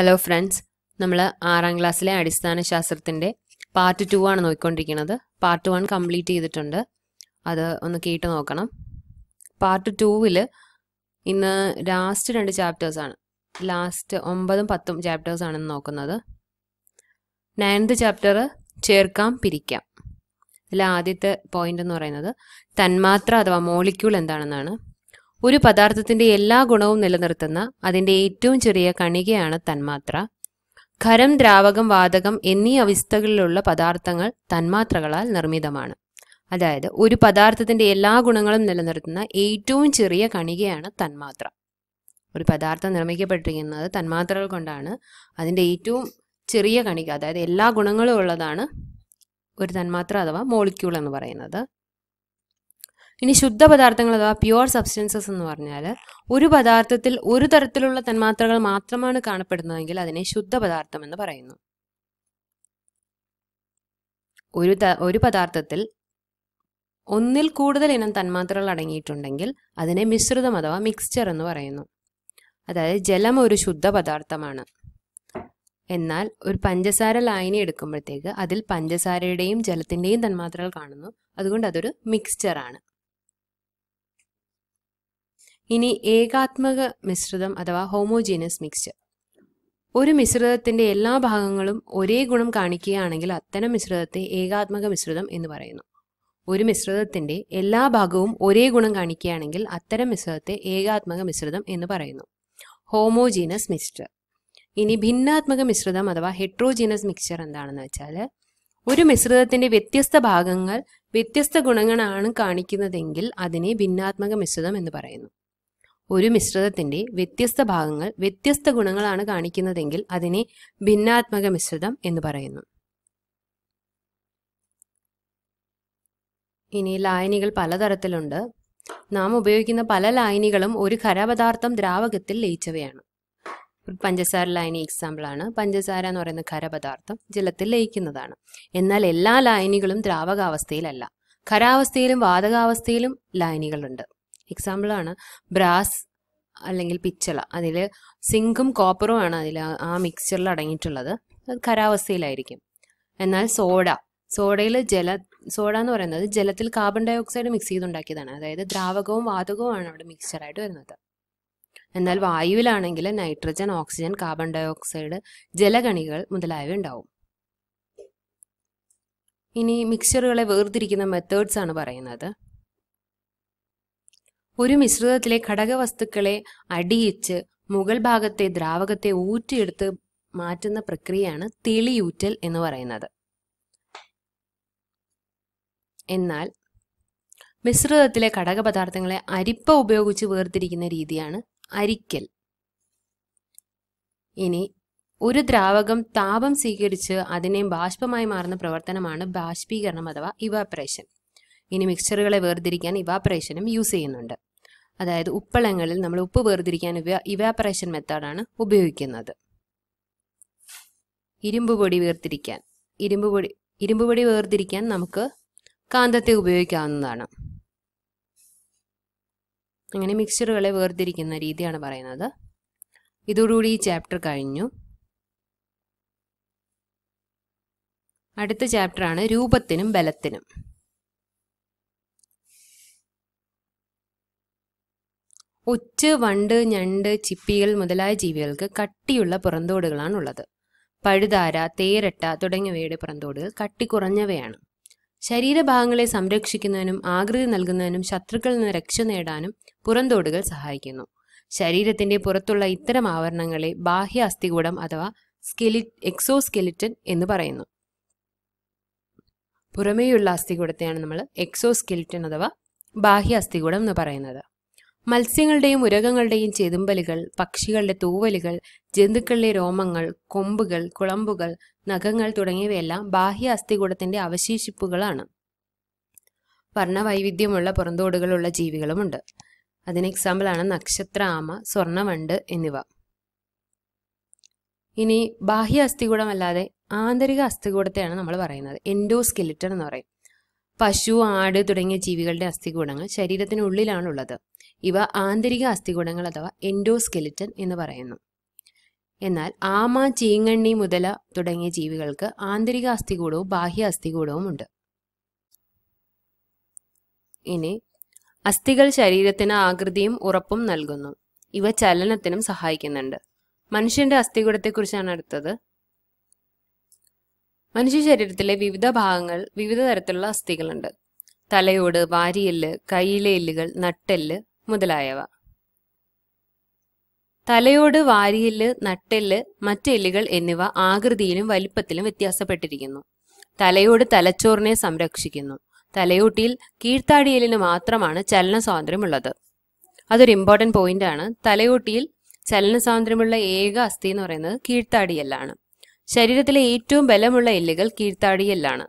hello friends നമ്മൾ ആറാം ക്ലാസ്സിലെ അടിസ്ഥാന ശാസ്ത്രത്തിൻ്റെ പാർട്ട് ടു ആണ് നോക്കിക്കൊണ്ടിരിക്കുന്നത് പാർട്ട് വൺ കംപ്ലീറ്റ് ചെയ്തിട്ടുണ്ട് അത് ഒന്ന് കേട്ട് നോക്കണം പാർട്ട് ടൂവിൽ ഇന്ന് ലാസ്റ്റ് രണ്ട് ചാപ്റ്റേഴ്സാണ് ലാസ്റ്റ് ഒമ്പതും പത്തും ചാപ്റ്റേഴ്സാണ് നോക്കുന്നത് നയൻത് ചാപ്റ്റർ ചേർക്കാം പിരിക്കാം ഇതിൽ ആദ്യത്തെ പോയിന്റ് എന്ന് പറയുന്നത് തന്മാത്ര അഥവാ മോളിക്യൂൾ എന്താണെന്നാണ് ഒരു പദാർത്ഥത്തിന്റെ എല്ലാ ഗുണവും നിലനിർത്തുന്ന അതിന്റെ ഏറ്റവും ചെറിയ കണികയാണ് തന്മാത്ര ഖരം ദ്രാവകം വാതകം എന്നീ അവസ്ഥകളിലുള്ള പദാർത്ഥങ്ങൾ തന്മാത്രകളാൽ നിർമ്മിതമാണ് അതായത് ഒരു പദാർത്ഥത്തിന്റെ എല്ലാ ഗുണങ്ങളും നിലനിർത്തുന്ന ഏറ്റവും ചെറിയ കണികയാണ് തന്മാത്ര ഒരു പദാർത്ഥം നിർമ്മിക്കപ്പെട്ടിരിക്കുന്നത് തന്മാത്രകൾ കൊണ്ടാണ് അതിൻ്റെ ഏറ്റവും ചെറിയ കണിക അതായത് എല്ലാ ഗുണങ്ങളും ഉള്ളതാണ് ഒരു തന്മാത്ര അഥവാ മോളിക്യൂൾ എന്ന് പറയുന്നത് ഇനി ശുദ്ധ പദാർത്ഥങ്ങൾ അഥവാ പ്യുവർ സബ്സ്റ്റൻസസ് എന്ന് പറഞ്ഞാൽ ഒരു പദാർത്ഥത്തിൽ ഒരു തരത്തിലുള്ള തന്മാത്രകൾ മാത്രമാണ് കാണപ്പെടുന്നതെങ്കിൽ അതിനെ ശുദ്ധ പദാർത്ഥം എന്ന് പറയുന്നു ഒരു ഒരു പദാർത്ഥത്തിൽ ഒന്നിൽ കൂടുതൽ ഇനം തന്മാത്രകൾ അടങ്ങിയിട്ടുണ്ടെങ്കിൽ അതിനെ മിശ്രിതം അഥവാ മിക്സ്ചർ എന്ന് പറയുന്നു അതായത് ജലം ഒരു ശുദ്ധ പദാർത്ഥമാണ് എന്നാൽ ഒരു പഞ്ചസാര ലായനി എടുക്കുമ്പോഴത്തേക്ക് അതിൽ പഞ്ചസാരയുടെയും ജലത്തിൻ്റെയും തന്മാത്രകൾ കാണുന്നു അതുകൊണ്ട് അതൊരു മിക്സ്ചറാണ് ഇനി ഏകാത്മക മിശ്രിതം അഥവാ ഹോമോജീനസ് മിക്സ്ചർ ഒരു മിശ്രിതത്തിന്റെ എല്ലാ ഭാഗങ്ങളും ഒരേ ഗുണം കാണിക്കുകയാണെങ്കിൽ അത്തരം മിശ്രിതത്തെ ഏകാത്മക മിശ്രിതം എന്ന് പറയുന്നു ഒരു മിശ്രിതത്തിന്റെ എല്ലാ ഭാഗവും ഒരേ ഗുണം കാണിക്കുകയാണെങ്കിൽ അത്തരം മിശ്രിതത്തെ ഏകാത്മക മിശ്രിതം എന്ന് പറയുന്നു ഹോമോജീനസ് മിക്സ്ചർ ഇനി ഭിന്നാത്മക മിശ്രിതം അഥവാ ഹെട്രോജീനസ് മിക്സ്ചർ എന്താണെന്ന് വെച്ചാൽ ഒരു മിശ്രിതത്തിന്റെ വ്യത്യസ്ത ഭാഗങ്ങൾ വ്യത്യസ്ത ഗുണങ്ങളാണ് കാണിക്കുന്നതെങ്കിൽ അതിനെ ഭിന്നാത്മക മിശ്രിതം എന്ന് പറയുന്നു ഒരു മിശ്രിതത്തിന്റെ വ്യത്യസ്ത ഭാഗങ്ങൾ വ്യത്യസ്ത ഗുണങ്ങളാണ് കാണിക്കുന്നതെങ്കിൽ അതിനെ ഭിന്നാത്മക മിശ്രിതം എന്ന് പറയുന്നു ഇനി ലായനികൾ പലതരത്തിലുണ്ട് നാം ഉപയോഗിക്കുന്ന പല ലായനികളും ഒരു ഖരപദാർത്ഥം ദ്രാവകത്തിൽ ലയിച്ചവയാണ് പഞ്ചസാര ലായനി എക്സാമ്പിളാണ് പഞ്ചസാര എന്ന് പറയുന്ന ഖരപദാർത്ഥം ജലത്തിൽ ലയിക്കുന്നതാണ് എന്നാൽ എല്ലാ ലായനികളും ദ്രാവകാവസ്ഥയിലല്ല ഖരാവസ്ഥയിലും വാതകാവസ്ഥയിലും ലായനികളുണ്ട് എക്സാമ്പിളാണ് ബ്രാസ് അല്ലെങ്കിൽ പിച്ചള അതിൽ സിങ്കും കോപ്പറും ആണ് അതിൽ ആ മിക്സ്ചറിൽ അടങ്ങിയിട്ടുള്ളത് അത് ഖരാവസ്ഥയിലായിരിക്കും എന്നാൽ സോഡ സോഡയിൽ ജല സോഡ എന്ന് പറയുന്നത് ജലത്തിൽ കാർബൺ ഡൈ ഓക്സൈഡ് മിക്സ് ചെയ്തുണ്ടാക്കിയതാണ് അതായത് ദ്രാവകവും വാതകവുമാണ് അവിടെ മിക്സ്ചറായിട്ട് വരുന്നത് എന്നാൽ വായുവിലാണെങ്കിൽ nitrogen oxygen carbon dioxide ജലഗണികൾ മുതലായവ ഉണ്ടാവും ഇനി മിക്സ്ചറുകളെ വേർതിരിക്കുന്ന മെത്തേഡ്സ് ആണ് പറയുന്നത് ഒരു മിശ്രിതത്തിലെ ഘടകവസ്തുക്കളെ അടിയിച്ച് മുകൾ ഭാഗത്തെ ദ്രാവകത്തെ ഊറ്റിയെടുത്ത് മാറ്റുന്ന പ്രക്രിയയാണ് തെളിയൂറ്റൽ എന്ന് പറയുന്നത് എന്നാൽ മിശ്രിതത്തിലെ ഘടകപദാർത്ഥങ്ങളെ അരിപ്പ ഉപയോഗിച്ച് വേർതിരിക്കുന്ന രീതിയാണ് അരിക്കൽ ഇനി ഒരു ദ്രാവകം താപം സ്വീകരിച്ച് അതിനെ ബാഷ്പമായി മാറുന്ന പ്രവർത്തനമാണ് ബാഷ്പീകരണം അഥവാ ഇവാപ്രേഷൻ ഇനി മിക്സ്ചറുകളെ വേർതിരിക്കാൻ ഇവാപ്രേഷനും യൂസ് ചെയ്യുന്നുണ്ട് അതായത് ഉപ്പളങ്ങളിൽ നമ്മൾ ഉപ്പ് വേർതിരിക്കാൻ ഇവാപ്പറേഷൻ മെത്തേഡാണ് ഉപയോഗിക്കുന്നത് ഇരുമ്പ് പൊടി വേർതിരിക്കാൻ ഇരുമ്പ് പൊടി ഇരുമ്പ് പൊടി വേർതിരിക്കാൻ നമുക്ക് കാന്തത്തെ ഉപയോഗിക്കാവുന്നതാണ് അങ്ങനെ മിക്സ്ചറുകളെ വേർതിരിക്കുന്ന രീതിയാണ് പറയുന്നത് ഇതോടുകൂടി ഈ ചാപ്റ്റർ കഴിഞ്ഞു അടുത്ത ചാപ്റ്ററാണ് രൂപത്തിനും ബലത്തിനും ഒച്ച് വണ്ട് ഞണ്ട് ചിപ്പികൾ മുതലായ ജീവികൾക്ക് കട്ടിയുള്ള പുറന്തോടുകളാണുള്ളത് പഴുതാര തേരട്ട തുടങ്ങിയവയുടെ പുറന്തോടുകൾ കട്ടി കുറഞ്ഞവയാണ് ശരീരഭാഗങ്ങളെ സംരക്ഷിക്കുന്നതിനും ആകൃതി നൽകുന്നതിനും ശത്രുക്കളിൽ നിന്ന് രക്ഷ നേടാനും പുറന്തോടുകൾ സഹായിക്കുന്നു ശരീരത്തിന്റെ പുറത്തുള്ള ഇത്തരം ആവരണങ്ങളെ ബാഹ്യ അസ്ഥികൂടം അഥവാ സ്കെലി എക്സോസ്കെലിറ്റൻ എന്ന് പറയുന്നു പുറമേയുള്ള അസ്ഥികൂടത്തെയാണ് നമ്മൾ എക്സോസ്കെലിറ്റൻ അഥവാ ബാഹ്യ അസ്ഥികൂടം എന്ന് പറയുന്നത് മത്സ്യങ്ങളുടെയും ഉരകങ്ങളുടെയും ചെതുമ്പലുകൾ പക്ഷികളുടെ തൂവലുകൾ ജന്തുക്കളിലെ രോമങ്ങൾ കൊമ്പുകൾ കുളമ്പുകൾ നഖങ്ങൾ തുടങ്ങിയവയെല്ലാം ബാഹ്യ അസ്ഥികൂടത്തിന്റെ അവശേഷിപ്പുകളാണ് വർണ്ണവൈവിധ്യമുള്ള പുറന്തോടുകളുള്ള ജീവികളുമുണ്ട് അതിന് എക്സാമ്പിളാണ് നക്ഷത്ര ആമ സ്വർണ്ണവണ്ട് എന്നിവ ഇനി ബാഹ്യ അസ്ഥികൂടമല്ലാതെ ആന്തരിക അസ്ഥികൂടത്തെയാണ് നമ്മൾ പറയുന്നത് എൻഡോസ്കെലിറ്റൺ എന്ന് പറയും പശു ആട് തുടങ്ങിയ ജീവികളുടെ അസ്ഥികൂടങ്ങൾ ശരീരത്തിനുള്ളിലാണുള്ളത് ഇവ ആന്തരിക അസ്ഥികൂടങ്ങൾ അഥവാ എൻഡോസ്കെലിറ്റൻ എന്ന് പറയുന്നു എന്നാൽ ആമ ചീങ്ങണ്ണി മുതല തുടങ്ങിയ ജീവികൾക്ക് ആന്തരിക അസ്ഥികൂടവും ബാഹ്യ അസ്ഥികൂടവും ഉണ്ട് ഇനി അസ്ഥികൾ ശരീരത്തിന് ആകൃതിയും ഉറപ്പും നൽകുന്നു ഇവ ചലനത്തിനും സഹായിക്കുന്നുണ്ട് മനുഷ്യന്റെ അസ്ഥികൂടത്തെക്കുറിച്ചാണ് അടുത്തത് മനുഷ്യ ശരീരത്തിലെ വിവിധ ഭാഗങ്ങൾ വിവിധ തരത്തിലുള്ള അസ്ഥികളുണ്ട് തലയോട് വാരിയെല്ല് കൈയിലെ എല്ലുകൾ നട്ടെല്ല് മുതലായവ തലയോട് വാരിയെല്ല് നട്ടെല്ല് മറ്റ് എല്ലുകൾ എന്നിവ ആകൃതിയിലും വലിപ്പത്തിലും വ്യത്യാസപ്പെട്ടിരിക്കുന്നു തലയോട് തലച്ചോറിനെ സംരക്ഷിക്കുന്നു തലയോട്ടിയിൽ കീഴ്ത്താടിയലിന് മാത്രമാണ് ചലന സ്വാതന്ത്ര്യമുള്ളത് അതൊരു ഇമ്പോർട്ടൻറ്റ് പോയിന്റ് ആണ് തലയോട്ടിയിൽ ചലന സ്വാതന്ത്ര്യമുള്ള ഏക അസ്ഥി എന്ന് പറയുന്നത് കീഴ്ത്താടിയല്ലാണ് ശരീരത്തിലെ ഏറ്റവും ബലമുള്ള എല്ലുകൾ കീഴ്ത്താടിയെല്ലാണ്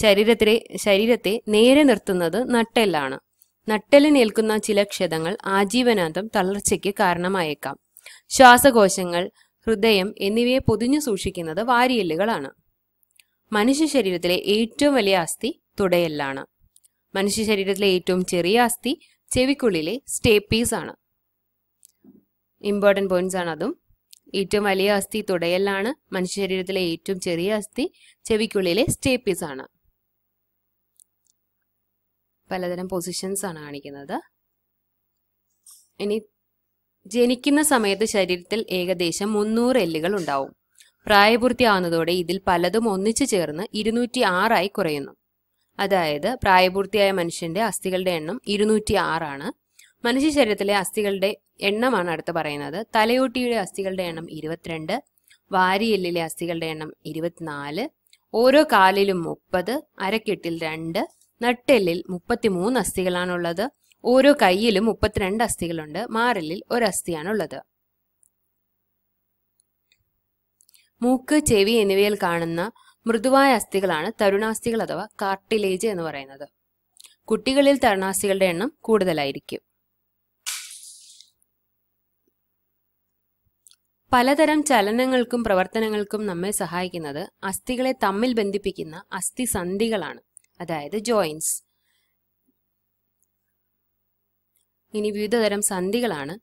ശരീരത്തിലെ ശരീരത്തെ നേരെ നിർത്തുന്നത് നട്ടെല്ലാണ് നട്ടെല്ലിനേൽക്കുന്ന ചില ക്ഷതങ്ങൾ ആജീവനാന്തം തളർച്ചയ്ക്ക് കാരണമായേക്കാം ശ്വാസകോശങ്ങൾ ഹൃദയം എന്നിവയെ പൊതിഞ്ഞു സൂക്ഷിക്കുന്നത് വാരിയെല്ലുകളാണ് മനുഷ്യ ശരീരത്തിലെ ഏറ്റവും വലിയ അസ്ഥി തുടയെല്ലാണ് മനുഷ്യ ശരീരത്തിലെ ഏറ്റവും ചെറിയ അസ്ഥി ചെവിക്കുള്ളിലെ സ്റ്റേപ്പീസ് ആണ് ഇമ്പോർട്ടൻറ്റ് പോയിന്റ്സ് ആണ് അതും ഏറ്റവും വലിയ അസ്ഥി തുടയലാണ് മനുഷ്യ ശരീരത്തിലെ ഏറ്റവും ചെറിയ അസ്ഥി ചെവിക്കുള്ളിലെ സ്റ്റേപ്പീസ് ആണ് പലതരം പൊസിഷൻസ് ആണ് കാണിക്കുന്നത് ഇനി ജനിക്കുന്ന സമയത്ത് ശരീരത്തിൽ ഏകദേശം മുന്നൂറ് എല്ലുകൾ ഉണ്ടാവും പ്രായപൂർത്തിയാവുന്നതോടെ ഇതിൽ പലതും ഒന്നിച്ചു ചേർന്ന് ഇരുന്നൂറ്റി ആറായി കുറയുന്നു അതായത് പ്രായപൂർത്തിയായ മനുഷ്യന്റെ അസ്ഥികളുടെ എണ്ണം ഇരുന്നൂറ്റി ആറാണ് മനുഷ്യ ശരീരത്തിലെ അസ്ഥികളുടെ എണ്ണമാണ് അടുത്ത് പറയുന്നത് തലയോട്ടിയുടെ അസ്ഥികളുടെ എണ്ണം ഇരുപത്തിരണ്ട് വാരിയെല്ലിലെ അസ്ഥികളുടെ എണ്ണം ഇരുപത്തിനാല് ഓരോ കാലിലും മുപ്പത് അരക്കെട്ടിൽ രണ്ട് നട്ടെല്ലിൽ മൂന്ന് അസ്ഥികളാണുള്ളത് ഓരോ കൈയിലും മുപ്പത്തിരണ്ട് അസ്ഥികളുണ്ട് മാറലിൽ ഒരു അസ്ഥിയാണുള്ളത് മൂക്ക് ചെവി എന്നിവയിൽ കാണുന്ന മൃദുവായ അസ്ഥികളാണ് തരുണാസ്ഥികൾ അഥവാ കാർട്ടിലേജ് എന്ന് പറയുന്നത് കുട്ടികളിൽ തരുണാസ്ഥികളുടെ എണ്ണം കൂടുതലായിരിക്കും പലതരം ചലനങ്ങൾക്കും പ്രവർത്തനങ്ങൾക്കും നമ്മെ സഹായിക്കുന്നത് അസ്ഥികളെ തമ്മിൽ ബന്ധിപ്പിക്കുന്ന അസ്ഥിസന്ധികളാണ് അതായത് ജോയിൻസ് ഇനി തരം സന്ധികളാണ്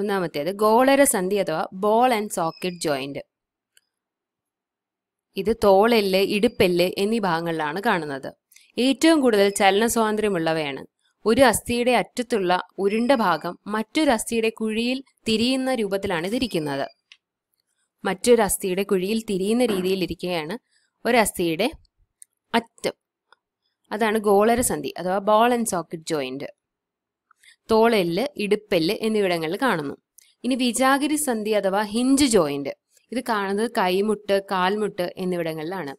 ഒന്നാമത്തേത് ഗോളര സന്ധി അഥവാ ബോൾ ആൻഡ് സോക്കറ്റ് ജോയിന്റ് ഇത് തോളെല്ല് ഇടുപ്പെല്ല് എന്നീ ഭാഗങ്ങളിലാണ് കാണുന്നത് ഏറ്റവും കൂടുതൽ ചലന സ്വാതന്ത്ര്യമുള്ളവയാണ് ഒരു അസ്ഥിയുടെ അറ്റത്തുള്ള ഉരുണ്ട ഭാഗം മറ്റൊരു അസ്ഥിയുടെ കുഴിയിൽ തിരിയുന്ന രൂപത്തിലാണ് ഇതിരിക്കുന്നത് മറ്റൊരു അസ്ഥിയുടെ കുഴിയിൽ തിരിയുന്ന രീതിയിൽ ഇരിക്കുകയാണ് ഒരസ്ഥിയുടെ അറ്റം അതാണ് ഗോളരസന്ധി അഥവാ ബോൾ ആൻഡ് സോക്കറ്റ് ജോയിന്റ് തോളെല്ല് ഇടുപ്പെല്ല് എന്നിവിടങ്ങളിൽ കാണുന്നു ഇനി വിജാഗിരി സന്ധി അഥവാ ഹിഞ്ച് ജോയിന്റ് ഇത് കാണുന്നത് കൈമുട്ട് കാൽമുട്ട് എന്നിവിടങ്ങളിലാണ്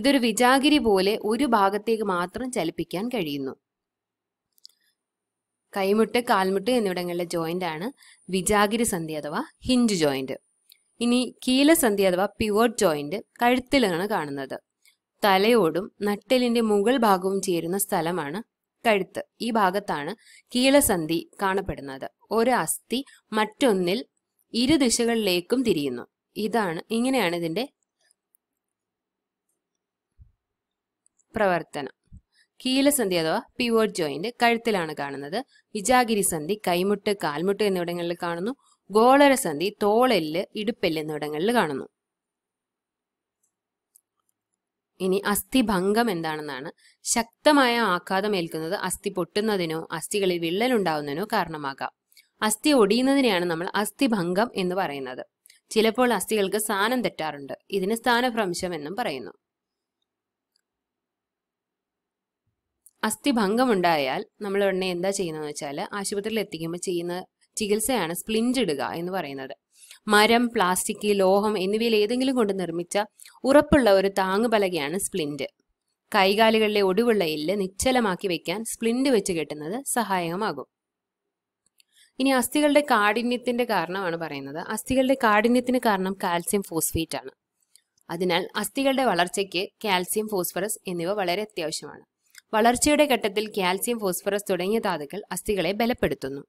ഇതൊരു വിജാഗിരി പോലെ ഒരു ഭാഗത്തേക്ക് മാത്രം ചലിപ്പിക്കാൻ കഴിയുന്നു കൈമുട്ട് കാൽമുട്ട് എന്നിവിടങ്ങളിലെ ജോയിന്റ് ആണ് വിജാഗിരി സന്ധി അഥവാ ഹിഞ്ച് ജോയിന്റ് ഇനി കീലസന്ധി അഥവാ പിവോട്ട് ജോയിന്റ് കഴുത്തിലാണ് കാണുന്നത് തലയോടും നട്ടലിന്റെ മുകൾ ഭാഗവും ചേരുന്ന സ്ഥലമാണ് കഴുത്ത് ഈ ഭാഗത്താണ് കീലസന്ധി കാണപ്പെടുന്നത് ഒരു അസ്ഥി മറ്റൊന്നിൽ ഇരു ദിശകളിലേക്കും തിരിയുന്നു ഇതാണ് ഇങ്ങനെയാണ് ഇതിന്റെ പ്രവർത്തനം കീലസന്ധി അഥവാ പിവോട്ട് ജോയിന്റ് കഴുത്തിലാണ് കാണുന്നത് വിജാഗിരി സന്ധി കൈമുട്ട് കാൽമുട്ട് എന്നിവിടങ്ങളിൽ കാണുന്നു ഗോളരസന്ധി തോളെല്ല് ഇടുപ്പെല്ല് എന്നിവിടങ്ങളിൽ കാണുന്നു ഇനി അസ്ഥിഭംഗം എന്താണെന്നാണ് ശക്തമായ ആഘാതം ഏൽക്കുന്നത് അസ്ഥി പൊട്ടുന്നതിനോ അസ്ഥികളിൽ വിള്ളലുണ്ടാവുന്നതിനോ കാരണമാകാം അസ്ഥി ഒടിയുന്നതിനെയാണ് നമ്മൾ അസ്ഥിഭംഗം എന്ന് പറയുന്നത് ചിലപ്പോൾ അസ്ഥികൾക്ക് സ്ഥാനം തെറ്റാറുണ്ട് ഇതിന് സ്ഥാനഭ്രംശം എന്നും പറയുന്നു അസ്ഥിഭംഗമുണ്ടായാൽ നമ്മൾ ഉടനെ എന്താ ചെയ്യുന്നതെന്ന് വെച്ചാൽ ആശുപത്രിയിൽ എത്തിക്കുമ്പോൾ ചെയ്യുന്ന ചികിത്സയാണ് സ്പ്ലിഞ്ച് ഇടുക എന്ന് പറയുന്നത് മരം പ്ലാസ്റ്റിക് ലോഹം എന്നിവയിൽ ഏതെങ്കിലും കൊണ്ട് നിർമ്മിച്ച ഉറപ്പുള്ള ഒരു താങ്ങുപലകയാണ് സ്പ്ലിന്റ് കൈകാലുകളിലെ ഒടിവുള്ള എല്ല് നിശ്ചലമാക്കി വെക്കാൻ സ്പ്ലിന്റ് വെച്ച് കെട്ടുന്നത് സഹായകമാകും ഇനി അസ്ഥികളുടെ കാഠിന്യത്തിന്റെ കാരണമാണ് പറയുന്നത് അസ്ഥികളുടെ കാഠിന്യത്തിന് കാരണം കാൽസ്യം ഫോസ്ഫേറ്റ് ആണ് അതിനാൽ അസ്ഥികളുടെ വളർച്ചയ്ക്ക് കാൽസ്യം ഫോസ്ഫറസ് എന്നിവ വളരെ അത്യാവശ്യമാണ് വളർച്ചയുടെ ഘട്ടത്തിൽ കാൽസ്യം ഫോസ്ഫറസ് തുടങ്ങിയ ധാതുക്കൾ അസ്ഥികളെ ബലപ്പെടുത്തുന്നു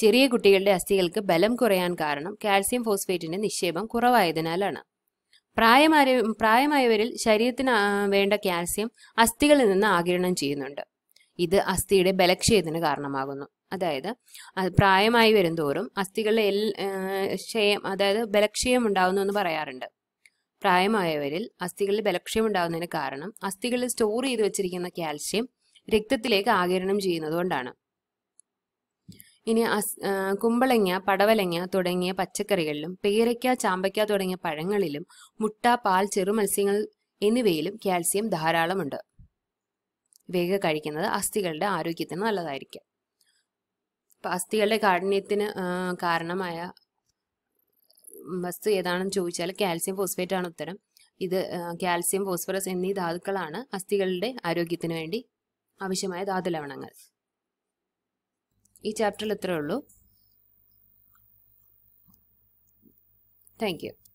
ചെറിയ കുട്ടികളുടെ അസ്ഥികൾക്ക് ബലം കുറയാൻ കാരണം കാൽസ്യം ഫോസ്ഫേറ്റിന്റെ നിക്ഷേപം കുറവായതിനാലാണ് പ്രായമായ പ്രായമായവരിൽ ശരീരത്തിന് വേണ്ട കാൽസ്യം അസ്ഥികളിൽ നിന്ന് ആകിരണം ചെയ്യുന്നുണ്ട് ഇത് അസ്ഥിയുടെ ബലക്ഷയത്തിന് കാരണമാകുന്നു അതായത് പ്രായമായി വരുംതോറും തോറും എൽ ക്ഷയം അതായത് ബലക്ഷയം ഉണ്ടാകുന്നു എന്ന് പറയാറുണ്ട് പ്രായമായവരിൽ അസ്ഥികളിൽ ബലക്ഷയം ഉണ്ടാകുന്നതിന് കാരണം അസ്ഥികളിൽ സ്റ്റോർ ചെയ്തു വെച്ചിരിക്കുന്ന കാൽഷ്യം രക്തത്തിലേക്ക് ആകിരണം ചെയ്യുന്നതുകൊണ്ടാണ് ഇനി കുമ്പളങ്ങ പടവലങ്ങ തുടങ്ങിയ പച്ചക്കറികളിലും പേരയ്ക്ക ചാമ്പയ്ക്ക തുടങ്ങിയ പഴങ്ങളിലും മുട്ട പാൽ ചെറുമത്സ്യങ്ങൾ എന്നിവയിലും കാൽസ്യം ധാരാളമുണ്ട് വേഗ കഴിക്കുന്നത് അസ്ഥികളുടെ ആരോഗ്യത്തിന് നല്ലതായിരിക്കും അസ്ഥികളുടെ കാഠിന്യത്തിന് കാരണമായ വസ്തു ഏതാണെന്ന് ചോദിച്ചാൽ കാൽസ്യം ഫോസ്ഫേറ്റ് ആണ് ഉത്തരം ഇത് കാൽസ്യം ഫോസ്ഫറസ് എന്നീ ധാതുക്കളാണ് അസ്ഥികളുടെ ആരോഗ്യത്തിന് വേണ്ടി ആവശ്യമായ ധാതു ലവണങ്ങൾ ഈ ചാപ്റ്ററിൽ ഇത്രയേ ഉള്ളൂ താങ്ക് യു